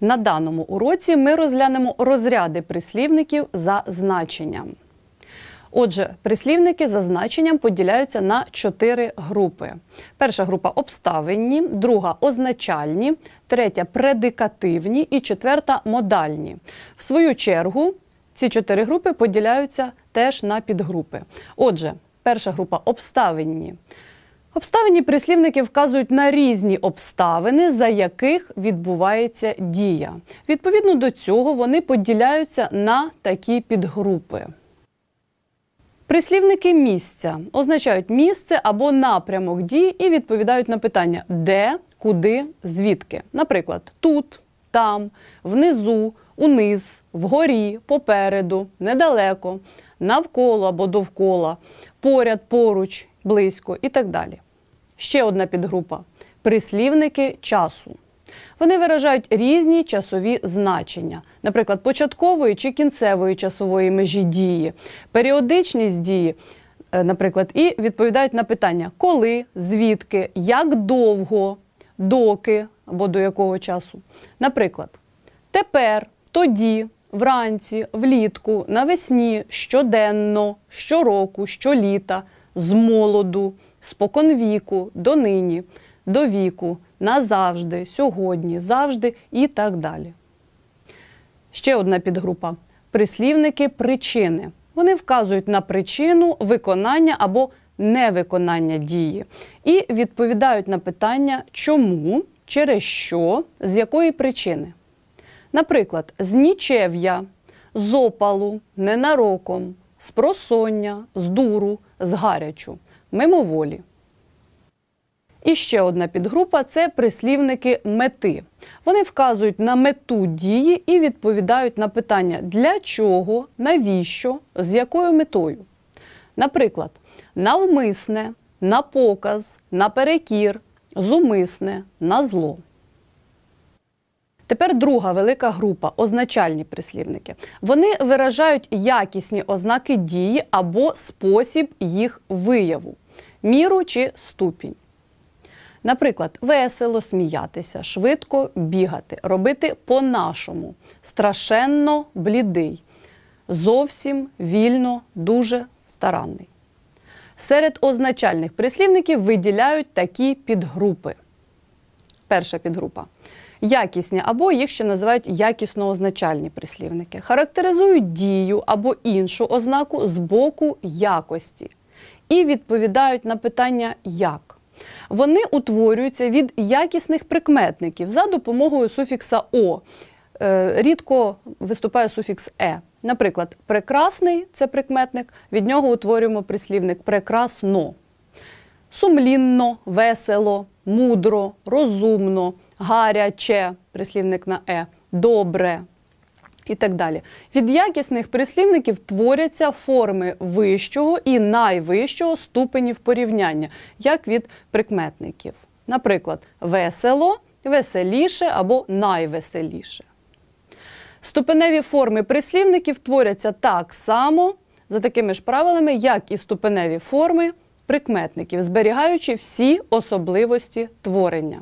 На даному уроці ми розглянемо розряди прислівників за значенням. Отже, прислівники за значенням поділяються на чотири групи. Перша група обставинні, друга означальні, третя предикативні і четверта модальні. В свою чергу, ці чотири групи поділяються теж на підгрупи. Отже, перша група обставинні. Обставині прислівники вказують на різні обставини, за яких відбувається дія. Відповідно до цього, вони поділяються на такі підгрупи. Прислівники місця означають місце або напрямок дії і відповідають на питання де, куди, звідки. Наприклад, тут, там, внизу, униз, вгорі, попереду, недалеко, навколо або довкола, поряд поруч близько і так далі. Ще одна підгрупа прислівники часу. Вони виражають різні часові значення, наприклад, початкової чи кінцевої часової межі дії, періодичність дії, е, наприклад, і відповідають на питання, коли, звідки, як довго, доки або до якого часу. Наприклад, тепер, тоді, вранці, влітку, навесні, щоденно, щороку, щоліта – з молоду, спокон віку, донині, до віку, назавжди, сьогодні, завжди і так далі. Ще одна підгрупа прислівники причини. Вони вказують на причину виконання або невиконання дії і відповідають на питання, чому, через що, з якої причини. Наприклад, з нічев'я, з опалу, ненароком, з просоння, з дуру, з гарячу, мимоволі. І ще одна підгрупа це прислівники мети. Вони вказують на мету дії і відповідають на питання для чого, навіщо, з якою метою. Наприклад, навмисне, на показ, на перекір, зумисне, на зло. Тепер друга велика група означальні прислівники. Вони виражають якісні ознаки дії або спосіб їх вияву, міру чи ступінь. Наприклад, весело сміятися, швидко бігати, робити по-нашому, страшенно блідий, зовсім вільно, дуже старанний. Серед означальних прислівників виділяють такі підгрупи. Перша підгрупа якісні, або їх ще називають якісно-означальні прислівники, характеризують дію або іншу ознаку з боку якості і відповідають на питання як. Вони утворюються від якісних прикметників за допомогою суфікса О. Е, рідко виступає суфікс Е. Наприклад, прекрасний це прикметник, від нього утворюємо прислівник прекрасно, сумлінно, весело, мудро, розумно, гаряче, прислівник на е, добре і так далі. Від якісних прислівників творяться форми вищого і найвищого ступенів порівняння, як від прикметників. Наприклад, весело, веселіше або найвеселіше. Ступеневі форми прислівників творяться так само, за такими ж правилами, як і ступеневі форми прикметників, зберігаючи всі особливості творення.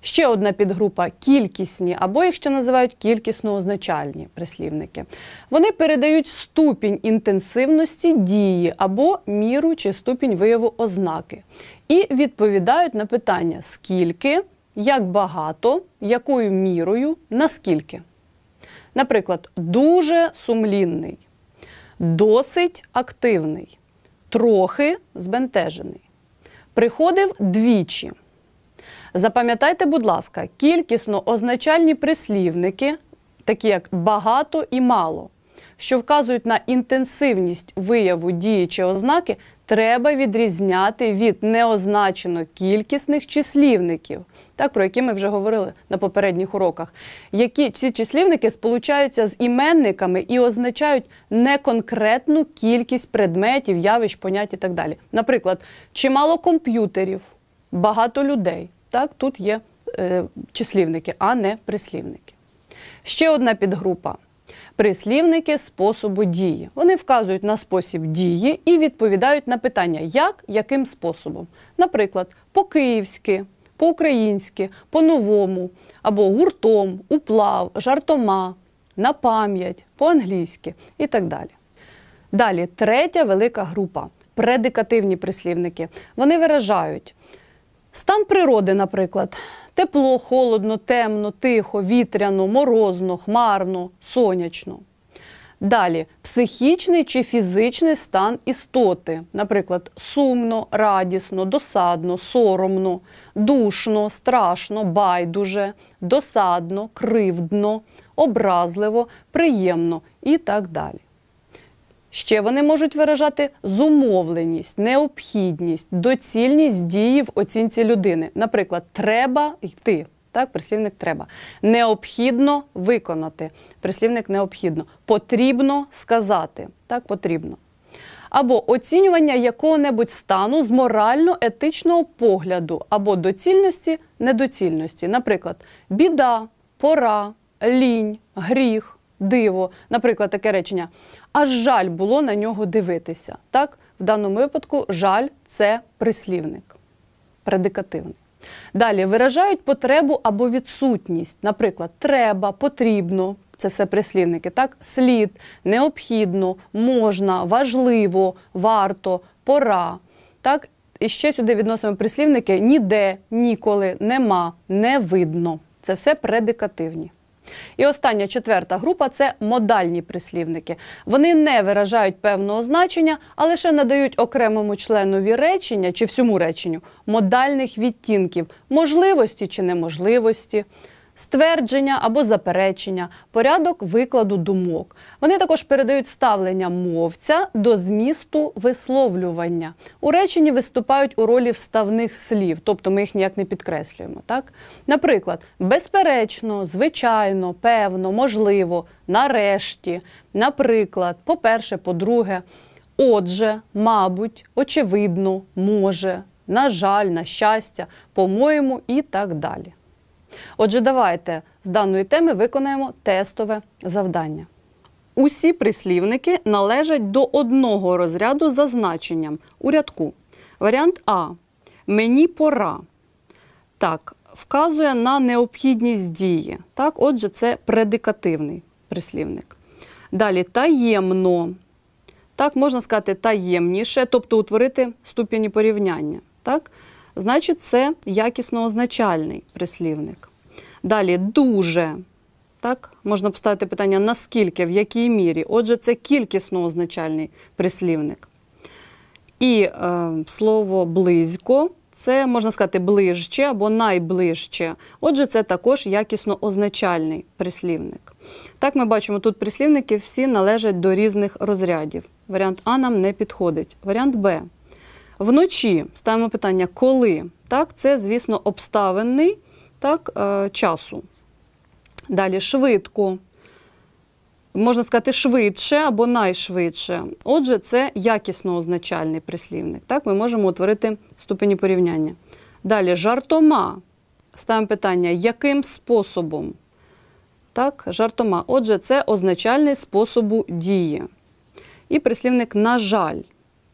Ще одна підгрупа кількісні, або їх ще називають кількісно означальні прислівники. Вони передають ступінь інтенсивності дії або міру чи ступінь вияву ознаки і відповідають на питання скільки, як багато, якою мірою, наскільки. Наприклад, дуже сумлінний, досить активний, трохи збентежений. Приходив двічі. Запам'ятайте, будь ласка, кількісно означальні прислівники, такі як багато і мало, що вказують на інтенсивність вияву дії чи ознаки, треба відрізняти від неозначено кількісних числівників, так про які ми вже говорили на попередніх уроках, які ці числівники сполучаються з іменниками і означають неконкретну кількість предметів, явищ, понять і так далі. Наприклад, чимало комп'ютерів, багато людей. Так, тут є е, числівники, а не прислівники. Ще одна підгрупа. Прислівники способу дії. Вони вказують на спосіб дії і відповідають на питання, як, яким способом. Наприклад, по-київськи, по-українськи, по-новому, або гуртом, уплав, жартома, на пам'ять, по-англійськи і так далі. Далі, третя велика група предикативні прислівники. Вони виражають Стан природи, наприклад, тепло, холодно, темно, тихо, вітряно, морозно, хмарно, сонячно. Далі психічний чи фізичний стан істоти, наприклад, сумно, радісно, досадно, соромно, душно, страшно, байдуже, досадно, кривдно, образливо, приємно і так далі. Ще вони можуть виражати зумовленість, необхідність, доцільність дії в оцінці людини. Наприклад, треба йти. Так, прислівник треба. Необхідно виконати. Прислівник необхідно. Потрібно сказати. Так, потрібно. Або оцінювання якого-небудь стану з морально-етичного погляду, або доцільності, недоцільності. Наприклад, біда, пора, лінь, гріх, диво. Наприклад, таке речення аж жаль було на нього дивитися. Так, в даному випадку жаль це прислівник, предикативний. Далі виражають потребу або відсутність. Наприклад, треба, потрібно це все прислівники. Так, слід, необхідно, можна, важливо, варто, пора. Так, і ще сюди відносимо прислівники ніде, ніколи, нема, не видно. Це все предикативні. І остання четверта група це модальні прислівники. Вони не виражають певного значення, а лише надають окремому членові речення чи всьому реченню модальних відтінків, можливості чи неможливості ствердження або заперечення, порядок викладу думок. Вони також передають ставлення мовця до змісту висловлювання. У реченні виступають у ролі вставних слів, тобто ми їх ніяк не підкреслюємо. Так? Наприклад, безперечно, звичайно, певно, можливо, нарешті, наприклад, по-перше, по-друге, отже, мабуть, очевидно, може. На жаль, на щастя, по-моєму, і так далі. Отже, давайте з даної теми виконаємо тестове завдання. Усі прислівники належать до одного розряду за значенням у рядку. Варіант А. Мені пора. Так, вказує на необхідність дії. Так, отже, це предикативний прислівник. Далі таємно. Так, можна сказати, таємніше, тобто утворити ступені порівняння. Так? значить це якісно означальний прислівник. Далі дуже. Так, можна поставити питання, наскільки, в якій мірі. Отже, це кількісно означальний прислівник. І е, слово близько це можна сказати ближче або найближче. Отже, це також якісно означальний прислівник. Так, ми бачимо, тут прислівники всі належать до різних розрядів. Варіант А нам не підходить. Варіант Б Вночі ставимо питання, коли? Так, Це, звісно, обставини так, е, часу. Далі швидко. Можна сказати, швидше або найшвидше. Отже, це якісно означальний прислівник. Так, Ми можемо утворити ступені порівняння. Далі жартома. Ставимо питання, яким способом? Так, жартома. Отже, це означальний способу дії. І прислівник, на жаль.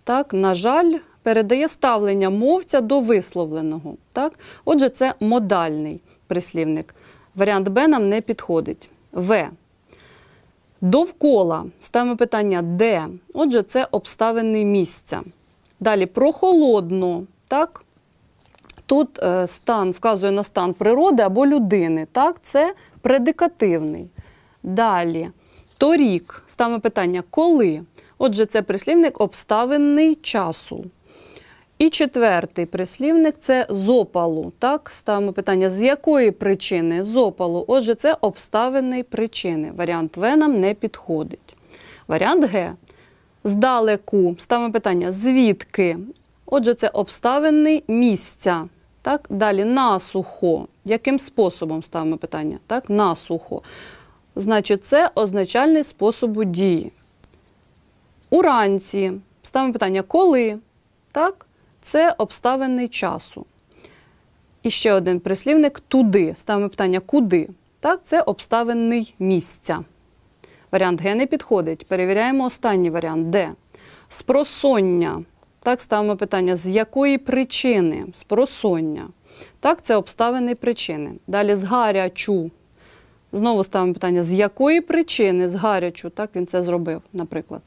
Так, на жаль, передає ставлення мовця до висловленого. Так? Отже, це модальний прислівник. Варіант Б нам не підходить. В. Довкола. Ставимо питання де. Отже, це обставини місця. Далі прохолодно. так? Тут е, стан вказує на стан природи або людини. так? Це предикативний. Далі торік. Ставимо питання коли. Отже, це прислівник обставинний часу. І четвертий прислівник це зопалу. Так, ставимо питання, з якої причини Зопалу. Отже, це обставини причини. Варіант В нам не підходить. Варіант Г. Здалеку. Ставимо питання, звідки? Отже, це обставини місця. Так, Далі насухо. Яким способом ставимо питання? Так, Насухо. Значить, це означальний способу дії. Уранці. Ставимо питання, коли? Так? це обставини часу. І ще один прислівник туди. Ставимо питання куди? Так, це обставинний місця. Варіант Г не підходить. Перевіряємо останній варіант Д. Спросоння. Так, ставимо питання, з якої причини спросоння. Так, це обставини причини. Далі згарячу. Знову ставимо питання, з якої причини згарячу. Так, він це зробив, наприклад.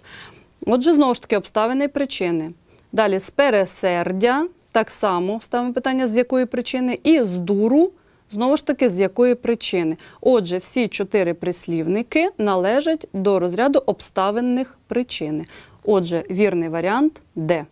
Отже, знову ж таки, обставини причини. Далі з пересердя, так само ставимо питання, з якої причини, і з дуру, знову ж таки, з якої причини. Отже, всі чотири прислівники належать до розряду обставинних причин. Отже, вірний варіант Д.